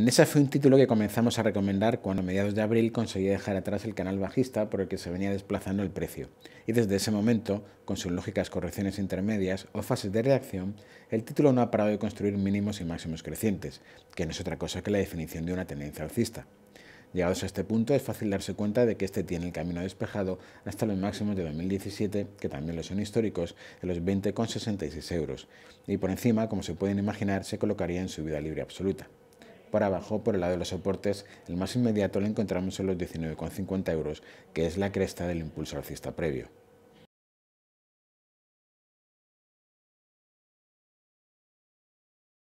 Endesa fue un título que comenzamos a recomendar cuando a mediados de abril conseguí dejar atrás el canal bajista por el que se venía desplazando el precio, y desde ese momento, con sus lógicas correcciones intermedias o fases de reacción, el título no ha parado de construir mínimos y máximos crecientes, que no es otra cosa que la definición de una tendencia alcista. Llegados a este punto es fácil darse cuenta de que este tiene el camino despejado hasta los máximos de 2017, que también lo son históricos, de los 20,66 euros, y por encima, como se pueden imaginar, se colocaría en su vida libre absoluta para abajo por el lado de los soportes, el más inmediato lo encontramos en los 19,50 euros, que es la cresta del impulso alcista previo.